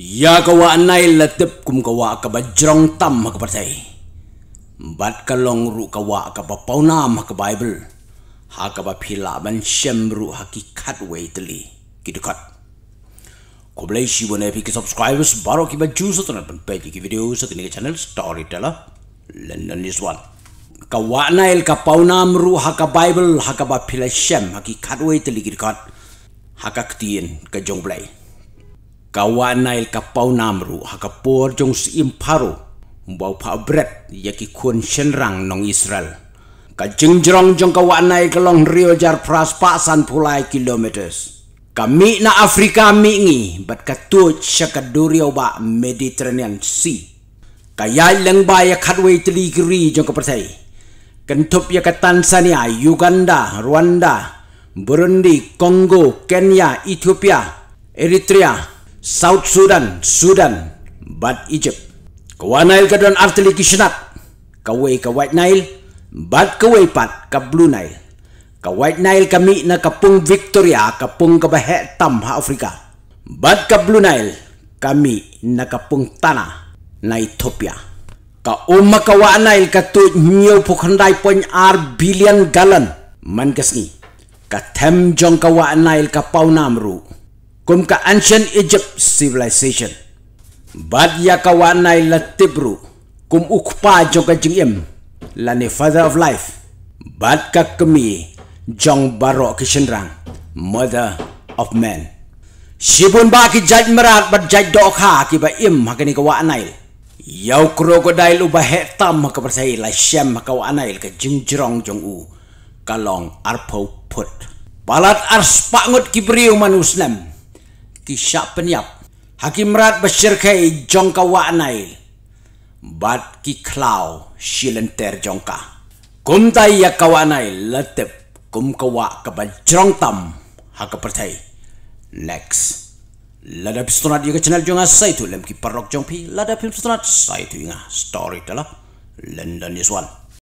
Ya kawa anai letep kum kawa ka bajrong tam ka partai. Bat ka long ru kawa ka pauna ma ka bible. Ha ka ba pila ban shem ru hakikat wei teli. Kidukat. Ko blai shi bone pi ki subscribers baro ki ba juice to na pan page ki video sa tini ka channel storyteller. London is one. Ka wa anai ka pauna ru ha ka bible ha ka ba pila shem hakikat wei teli kidukat. Ha ka ktien ka jong blai kawana il kapau namru hakapor jong si imparu mbau pa bret yaki kun shenrang nong israel ka jingjrong jong kawana il kelong rio jar pras pasan pulai kilometers kami na afrika mingi bat katuj sya kadurio ba mediterranean sea kaya leng ba ya khatwe tli gri jong ka pertai kentup ya ka tanzania uganda rwanda burundi congo kenya ethiopia eritrea South Sudan, Sudan, Bad Egypt. Kawai Nile ke Dan Artili Kishnat. Kawai ke White Nile, Bad Kawai Pat ke Blue Nile. Ka White Nile kami na kapung Victoria kapung ka Tam ha Afrika. Bad ka Blue Nile kami na kapung Tana na Ethiopia. Ka Uma ka White Nile ka tu nyo pukhandai poin ar billion gallon man kasni. Ka Tem Jong ka White Nile ka Pau Namru kum ka ancient Egypt civilization. Bad ya kawanai la tibru, kum ukpa joga jing im, la ni father of life. Bad ka kemi, jong baro kishenrang, mother of man. Sibun ba ki jaj merat bad jaj doka ha ki ba im hakini kawanai. Yau krokodil uba hetam haka persahi la syam haka wanai ke jing jerong jong u, kalong arpo put. Balat ar spangut kibriu manuslem kisah penyap. Hakim Rat Bashir Khai jongka wanai. Bat ki klau silenter jongka. Kum tai ya kawanai letep kum kawa ke bajrong tam hak pertai. Next. Lada pistonat ya ke channel jongka saya tu lem ki parok jongpi. Lada pistonat saya tu inga story dalam London is one.